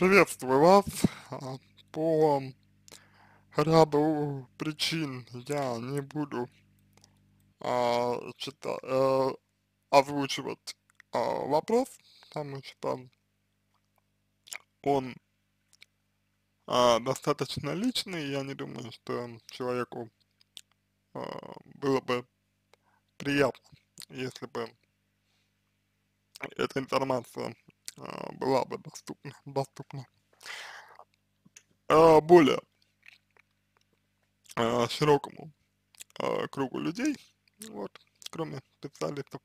Приветствую вас. А, по ряду причин я не буду а, чита, э, озвучивать а, вопрос, потому что он а, достаточно личный, я не думаю, что человеку а, было бы приятно, если бы эта информация а, была бы доступна. доступна. А, более а, широкому кругу людей, вот, кроме специалистов.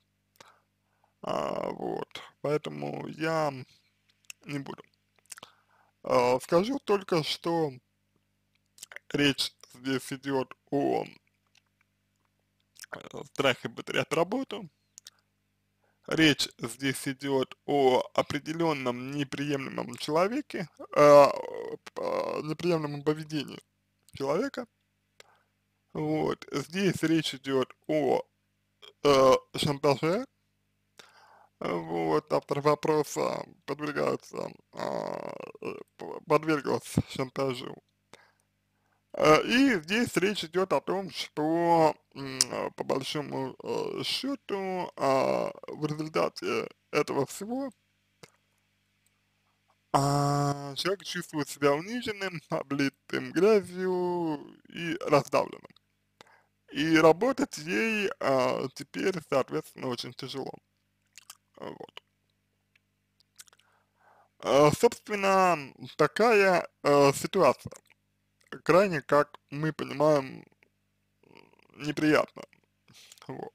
вот, поэтому я не буду. скажу только, что речь здесь идет о э, страхе потерять работу, речь здесь идет о определенном неприемлемом человеке, э, неприемлемом поведении человека. Вот, здесь речь идет о э, шантаже. Вот, автор вопроса подвергается, э, подвергался шантажу а, и здесь речь идет о том, что а, по большому э, счету а, в результате этого всего человек чувствует себя униженным, облитым грязью и раздавленным. И работать ей теперь, соответственно, очень тяжело. Вот. собственно, такая ситуация крайне, как мы понимаем, неприятно. Вот.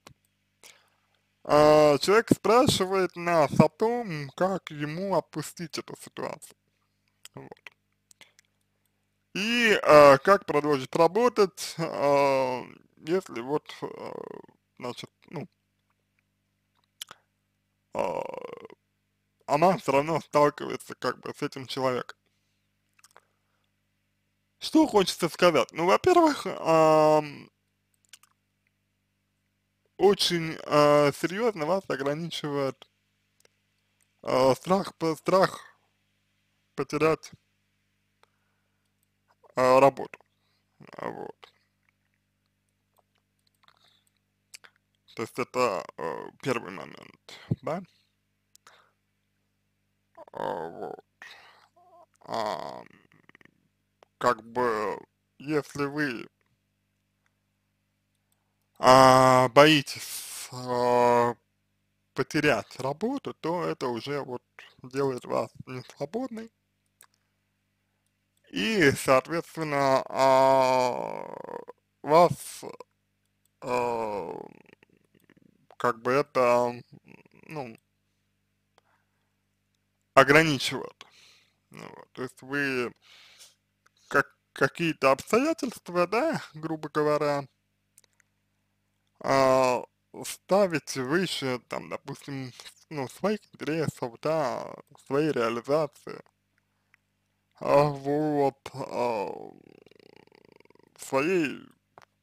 А, человек спрашивает нас о том, как ему опустить эту ситуацию. Вот. И а, как продолжить работать, а, если вот, а, значит, ну, а, она все равно сталкивается как бы с этим человеком. Что хочется сказать? Ну, во-первых, эм, очень э, а, серьезно вас ограничивает э, страх, страх потерять э, работу. Вот. То есть это э, первый момент, да? А, вот. А, как бы, если вы а, боитесь а, потерять работу, то это уже вот делает вас несвободной. И, соответственно, а, вас а, как бы это, ну, ограничивает. Ну, то есть вы как, какие-то обстоятельства, да, грубо говоря, а, ставить выше, там, допустим, ну, своих интересов, да, своей реализации, а, вот, а, своей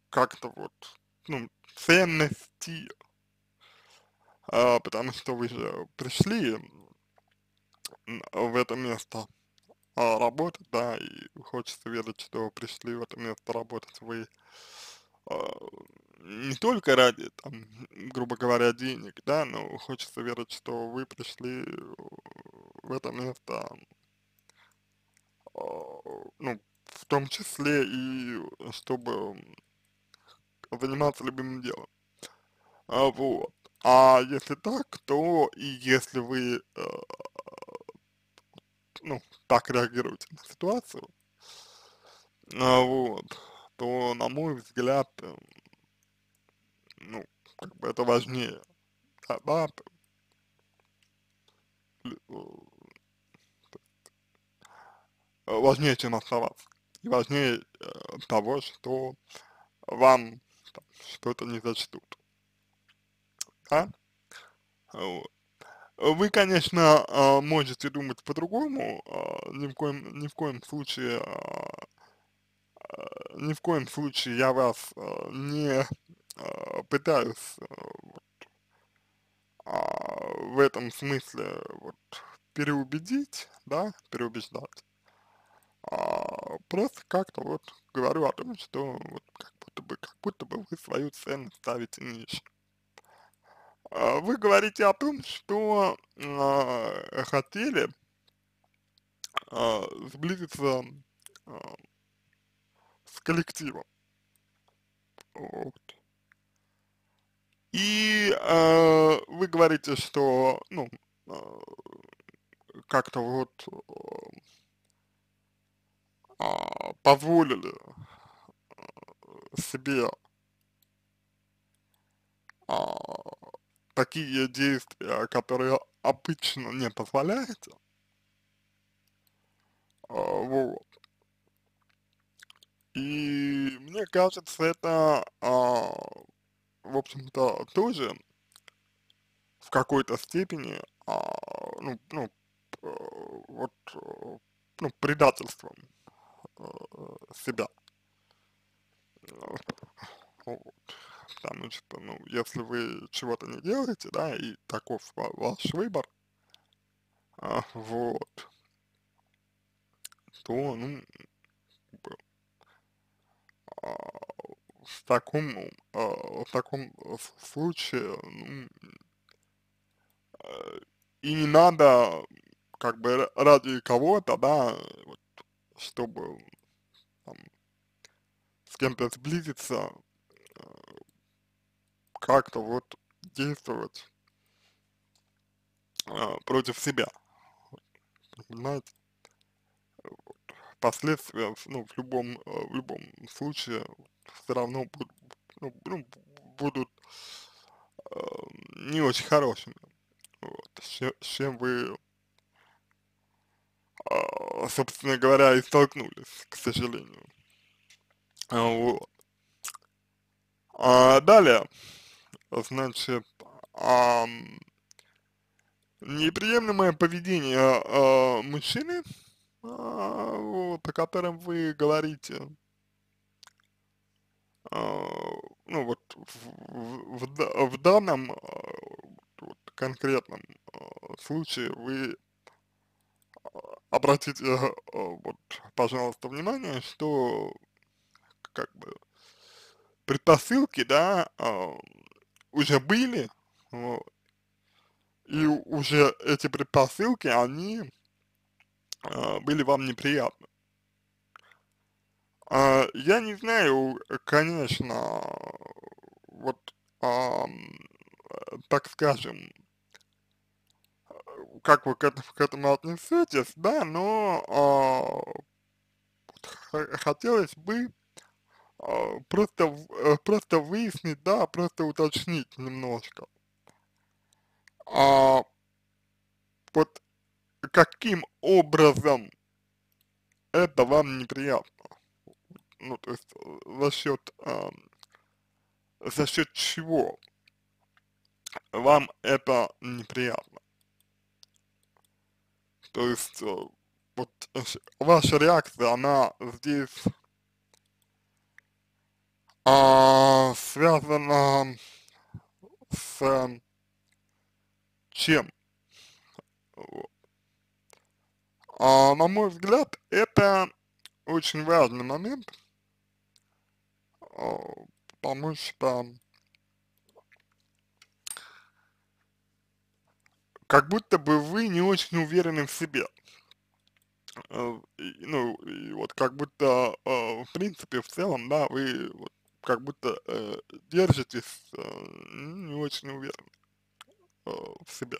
как-то вот, ну, ценности, а, потому что вы же пришли в это место а, работать, да, и хочется верить, что пришли в это место работать вы а, не только ради, там, грубо говоря, денег, да, но хочется верить, что вы пришли в это место, а, ну, в том числе и чтобы заниматься любимым делом. А, вот. А если так, то и если вы а, ну, так реагируете на ситуацию, а вот, то, на мой взгляд, э, ну, как бы это важнее, а, да, э, э, важнее, чем оставаться. И важнее того, что вам что-то не зачтут. Да? Вот. Вы, конечно, а, можете думать по-другому, а, ни в коем, ни в коем случае, а, ни в коем случае я вас не пытаюсь в этом смысле вот переубедить, да, переубеждать. просто как-то вот говорю о том, что вот как будто бы, как будто бы вы свою цену ставите ниже. А вы говорите о том, что э, хотели э, сблизиться э, с коллективом. Вот. И э, вы говорите, что, ну, э, как-то вот э, позволили себе э, такие действия, которые обычно не позволяете. А, вот. И мне кажется, это, а, в общем-то, тоже в какой-то степени, а, ну, ну, э, вот, ну, предательством э, себя. Вот потому что, ну, если вы чего-то не делаете, да, и таков ваш выбор, а, вот, то, ну, а, в таком, а, в таком а, случае, ну, а, и не надо, как бы, ради кого-то, да, вот, чтобы, там, с кем-то сблизиться, как-то вот действовать э, против себя. Понимаете? Последствия, ну, в любом, а, в любом случае все равно будут, ну, ну, будут э, не очень хорошими. Вот. С чем вы, э, собственно говоря, и столкнулись, к сожалению. Вот. А далее, а значит, а, неприемлемое поведение а, а, мужчины, а, вот, о котором вы говорите, а, ну вот в, в, в данном а, вот, конкретном случае вы обратите, вот, пожалуйста, внимание, что как бы предпосылки, да, уже были, вот, ну, и уже эти предпосылки, они э, были вам неприятны. Э, я не знаю, конечно, вот, э, так скажем, как вы к этому, к этому отнесетесь, да, но э, хотелось бы а, просто, э, просто выяснить, да, просто уточнить немножко. А, вот каким образом это вам неприятно? Ну, то есть за счет, э, за счет чего вам это неприятно? То есть, э, вот ваша реакция, она здесь а, связано с чем? А, на мой взгляд, это очень важный момент, а, потому что как будто бы вы не очень уверены в себе. Э, ну, и вот как будто, а, в принципе, в целом, да, вы вот как будто э, держитесь э, не очень уверенно э, в себе.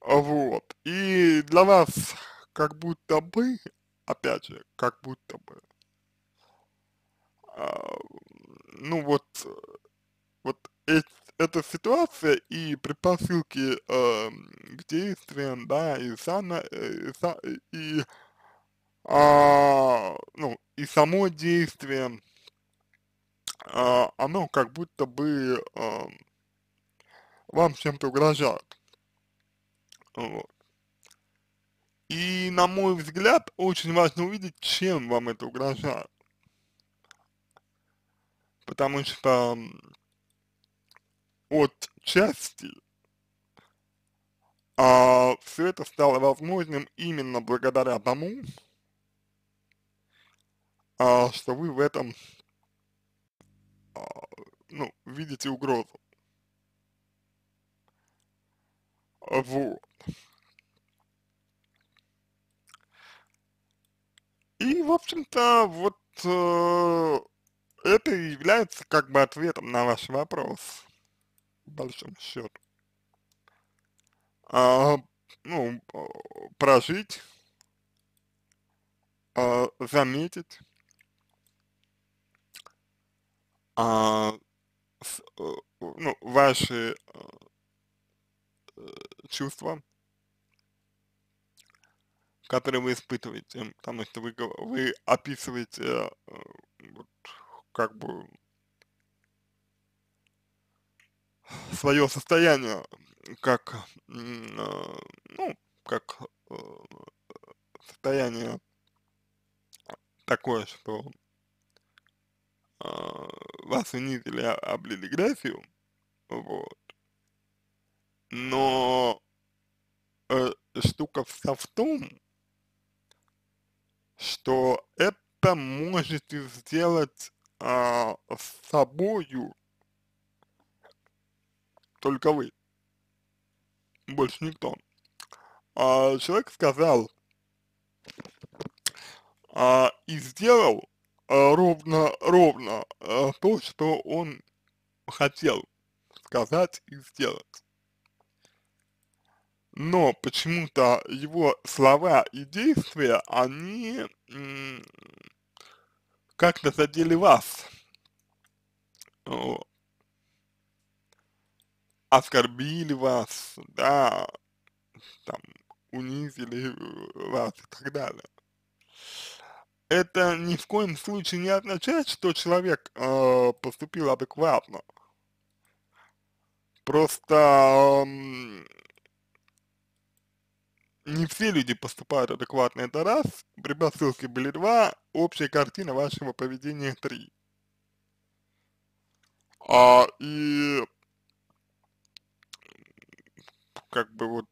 Вот. И для вас как будто бы, опять же, как будто бы, э, ну вот, вот эта ситуация и предпосылки э, к действиям, да, и, сана, и, э, и а, ну, и само действие а, оно как будто бы а, вам чем-то угрожает. Вот. И, на мой взгляд, очень важно увидеть, чем вам это угрожает. Потому что от части а, все это стало возможным именно благодаря тому, а, что вы в этом а, ну, видите угрозу. Вот. И, в общем-то, вот э, это и является как бы ответом на ваш вопрос, в большом счету. А, ну, э, прожить, а, заметить, а, с, э, ну, ваши э, чувства, которые вы испытываете, потому что вы, вы описываете э, вот, как бы свое состояние как, ну, как состояние такое, что а, вас унизили, облили графию, вот. Но э, штука вся в том, что это можете сделать э, с собою только вы, больше никто. А, человек сказал а, и сделал а, ровно, ровно а, то, что он хотел сказать и сделать. Но почему-то его слова и действия, они как-то задели вас. Оскорбили вас, да, там, унизили вас и так далее это ни в коем случае не означает, что человек э, поступил адекватно. Просто э, не все люди поступают адекватно, это раз, предпосылки были два, общая картина вашего поведения три. А, и как бы вот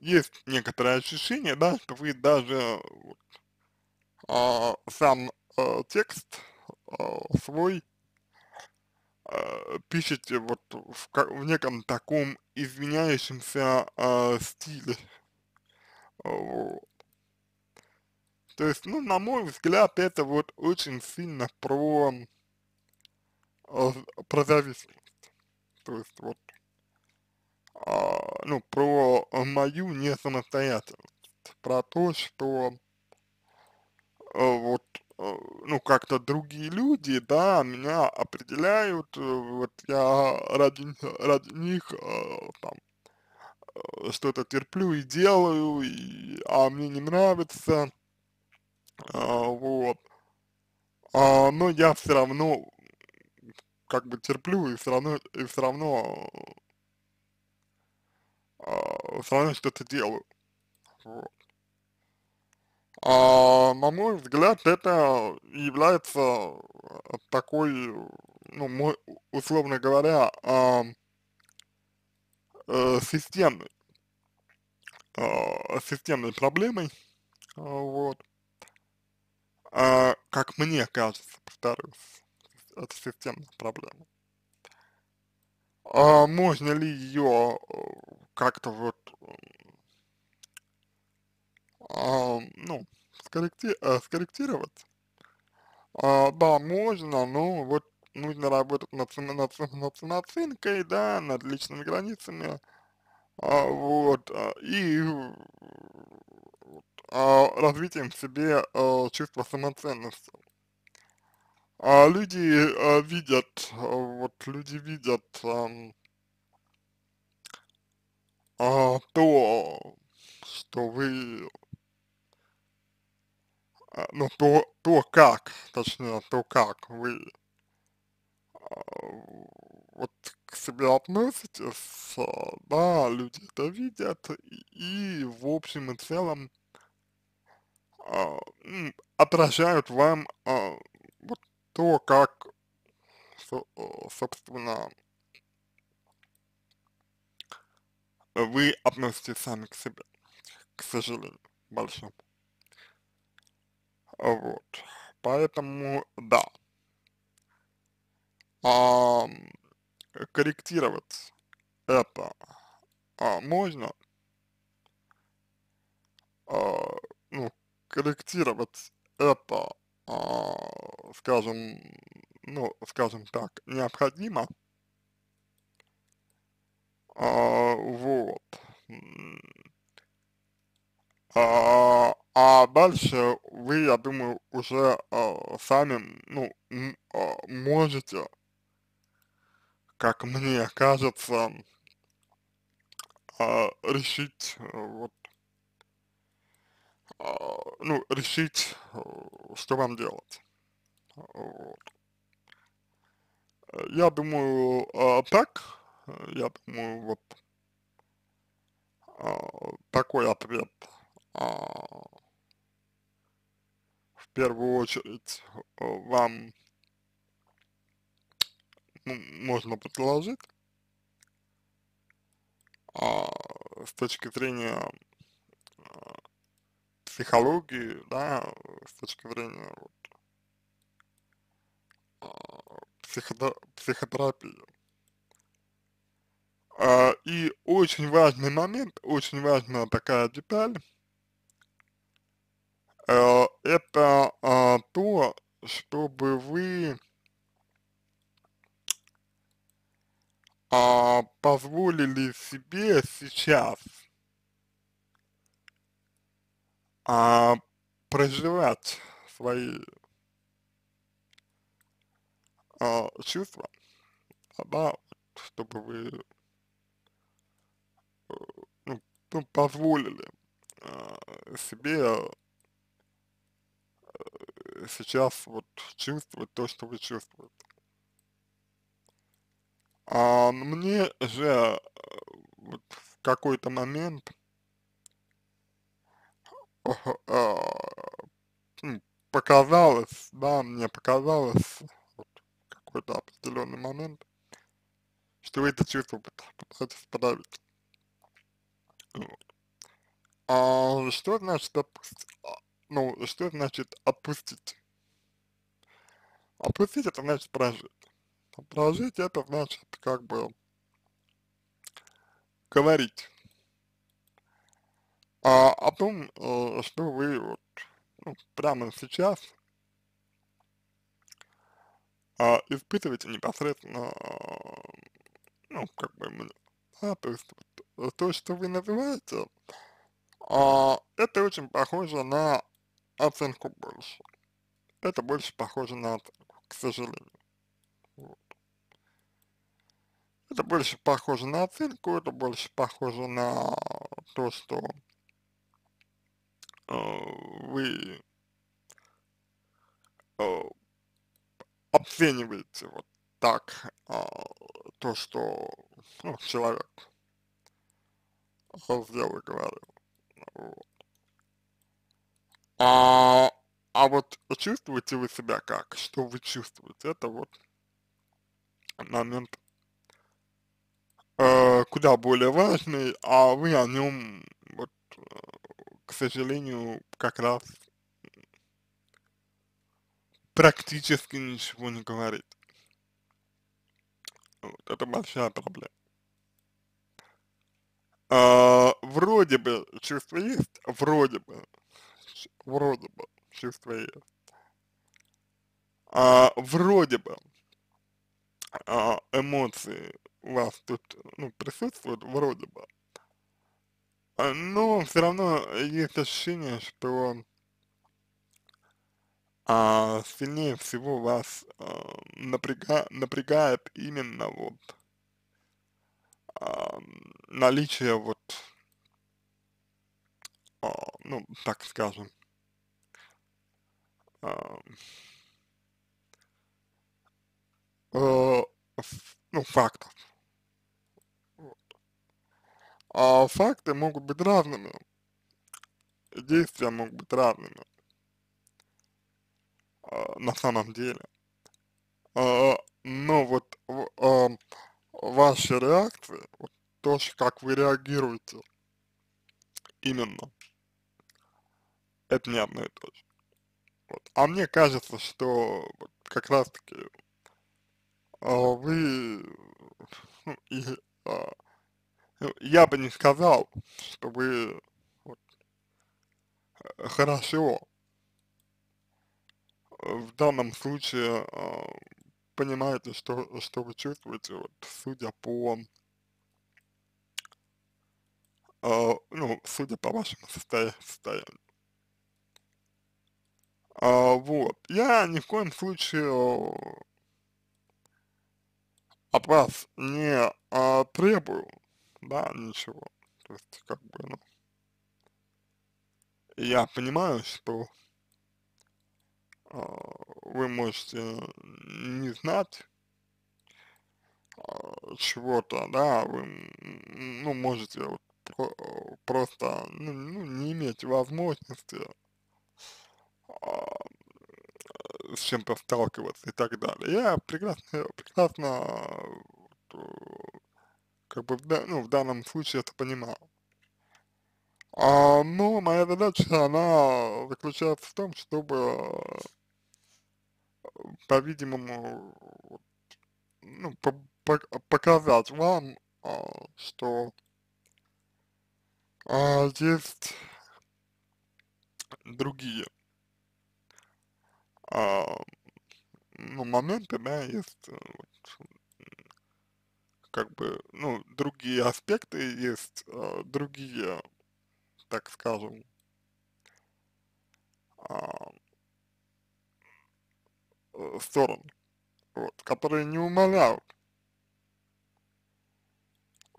есть некоторое ощущение, да, что вы даже вот, а, сам а, текст а, свой а, пишете вот в, в неком таком изменяющемся а, стиле. А, вот. То есть, ну, на мой взгляд, это вот очень сильно про, а, про зависимость. То есть, вот, а, ну, про мою несамостоятельность. Про то, что Э, вот, э, ну, как-то другие люди, да, меня определяют, э, вот я ради, ради них, там, что-то терплю и делаю, и, а мне не нравится, а, вот, а, но я все равно, как бы, терплю и все равно, и все равно, все равно что-то делаю, вот. А, на мой взгляд, это является э, такой, ну, мой, условно говоря, а, а, системной, а, системной проблемой, а, вот. А, как мне кажется, повторюсь, это системная проблема. А можно ли ее как-то вот а, ну, скорректи э, скорректировать. А, да, можно, но вот нужно работать над, над, над самооценкой, да, над личными границами, а, вот, а, и а, развитием в себе а, чувства самоценности. А, люди а, видят, а, вот люди видят а, а, то, что вы а, ну, то, то как, точнее, то как вы а, вот к себе относитесь, а, да, люди это видят, и, в общем и целом отражают вам вот то, как, собственно, вы относитесь сами к себе, к сожалению, большому. Вот. Поэтому, да. А, корректировать это а, можно. А, ну, корректировать это, а, скажем, ну, скажем так, необходимо. А, вот. А, а, дальше вы, я думаю, уже э, сами, ну, э, можете, как мне кажется, э, решить вот ну, решить, что вам делать. Вот. Я думаю, так, я думаю, вот такой ответ а, в первую очередь э, вам ну, можно предложить а, с точки зрения а, психологии, да, с точки зрения вот, а, э, психо психотерапии. А, и очень важный момент, очень важная такая деталь, Э, это а, то, чтобы вы а, позволили себе сейчас а, проживать свои чувства, да, чтобы вы э, ну, позволили себе сейчас вот чувствовать то, что вы чувствуете. А мне же э, вот, в какой-то момент э, э, показалось, да, мне показалось вот, в какой-то определенный момент, что вы это чувство пытаетесь подавить. Вот. А что значит, допустим, а, ну, что значит отпустить? Отпустить это значит прожить. А прожить это значит как бы говорить а, о том, э, что вы вот, ну, прямо сейчас а, испытываете непосредственно, э, ну, как бы, да, то есть э, то, что вы называете, а, это очень похоже на оценку больше. Это больше похоже на оценку, к сожалению. Вот. Это больше похоже на оценку, это больше похоже на то, что э, вы э, оцениваете вот так э, то, что ну, человек э, сделал и говорил. Вот. А, а вот чувствуете вы себя как? Что вы чувствуете? Это вот момент э, куда более важный, а вы о нем, вот, э, к сожалению, как раз практически ничего не говорит. Вот, это большая проблема. Э, вроде бы чувство есть, вроде бы вроде бы, чувство есть. А, вроде бы а, эмоции у вас тут ну, присутствуют, вроде бы. А, но все равно есть ощущение, что а, сильнее всего вас а, напряга, напрягает именно вот а, наличие вот так скажем, а, э, ну, фактов. Вот. А факты могут быть разными, действия могут быть разными а, на самом деле. А, но вот ваши реакции, вот то, как вы реагируете именно это не одно и то же. Вот. А мне кажется, что как раз таки э, а, вы, ну, и, э, я бы не сказал, что вы вот, э, хорошо э, в данном случае э, понимаете, что, что вы чувствуете, вот, судя по, э, ну, судя по вашему состоянию. А, вот. Я ни в коем случае э, от вас не а, требую, да, ничего. То есть, как бы, ну, я понимаю, что а, вы можете не знать а, чего-то, да, вы, ну, можете вот, про просто, ну, ну, не иметь возможности с чем-то сталкиваться и так далее. Я прекрасно, прекрасно э, как бы, ну, в данном случае это понимал. А, но моя задача, она заключается в том, чтобы, э, по-видимому, ну, по по показать вам, а, что а, есть другие а, ну, моменты, да, есть э, вот, как бы, ну, другие аспекты, есть э, другие, так скажем, а, э, стороны, вот, которые не умаляют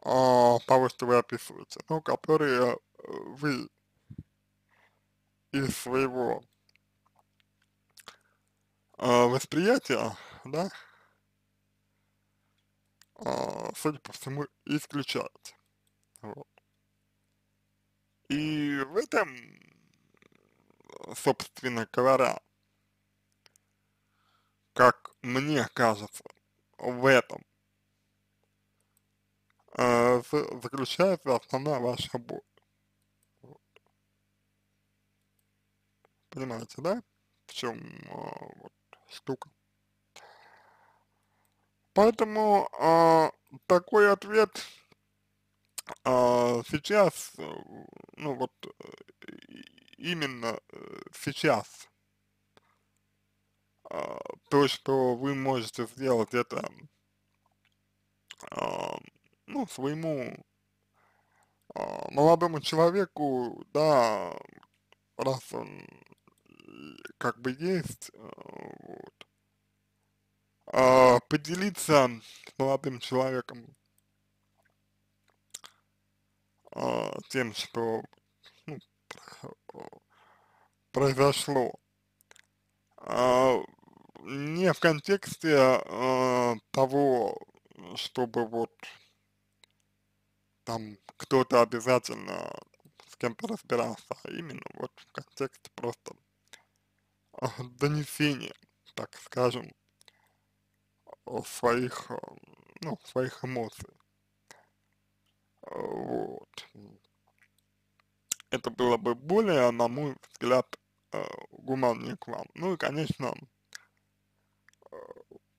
э, того, что вы описываете, но которые э, вы из своего э, восприятие, да, э, судя по всему, исключать. Вот. И в этом, собственно говоря, как мне кажется, в этом э, заключается основная ваша боль. Понимаете, да? В чем э, вот, штука. Поэтому э, такой ответ а, э, ну э, сейчас, ну вот именно сейчас, э, то, что вы можете сделать, это э, ну, своему э, молодому человеку, да, раз он как бы есть. Э, вот. А, поделиться с молодым человеком а, тем, что ну, произошло. А, не в контексте а, того, чтобы вот там кто-то обязательно с кем-то разбирался, а именно вот в контексте просто донесение, так скажем, своих, э, ну, своих эмоций. Вот. Это было бы более, на мой взгляд, э, гуманнее к вам. Ну и, конечно, э,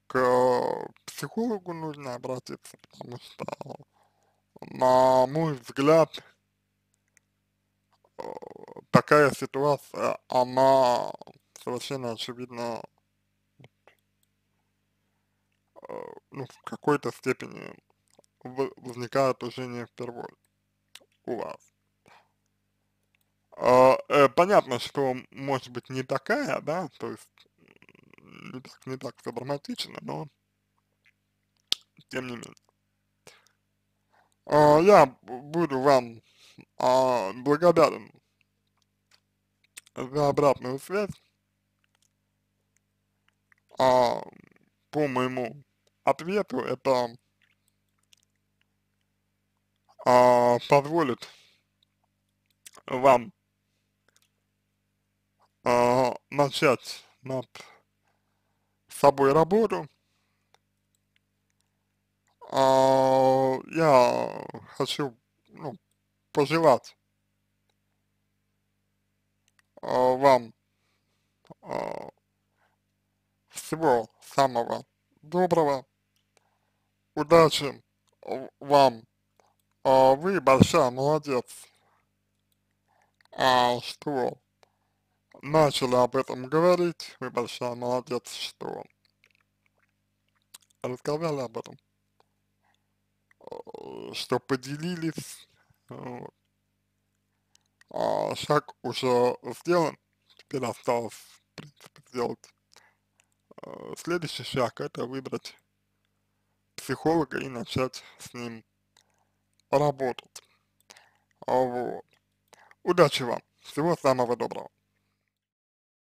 к психологу нужно обратиться, потому что, на мой взгляд, такая ситуация, она совершенно очевидно э, ну, в какой-то степени возникает уже не впервые у вас. А, э, понятно, что может быть не такая, да, то есть не так, не так все драматично, но тем не менее. А, я буду вам а, благодарен за обратную связь а, по моему ответу это а, позволит вам а, начать над собой работу. А, я хочу ну, пожелать а, вам всего самого доброго. Удачи вам. А вы большая молодец, а что начали об этом говорить. Вы большая молодец, что рассказали об этом, э, что поделились. А шаг уже сделан, теперь осталось, в принципе, сделать а, следующий шаг это выбрать психолога и начать с ним работать. А вот. Удачи вам! Всего самого доброго!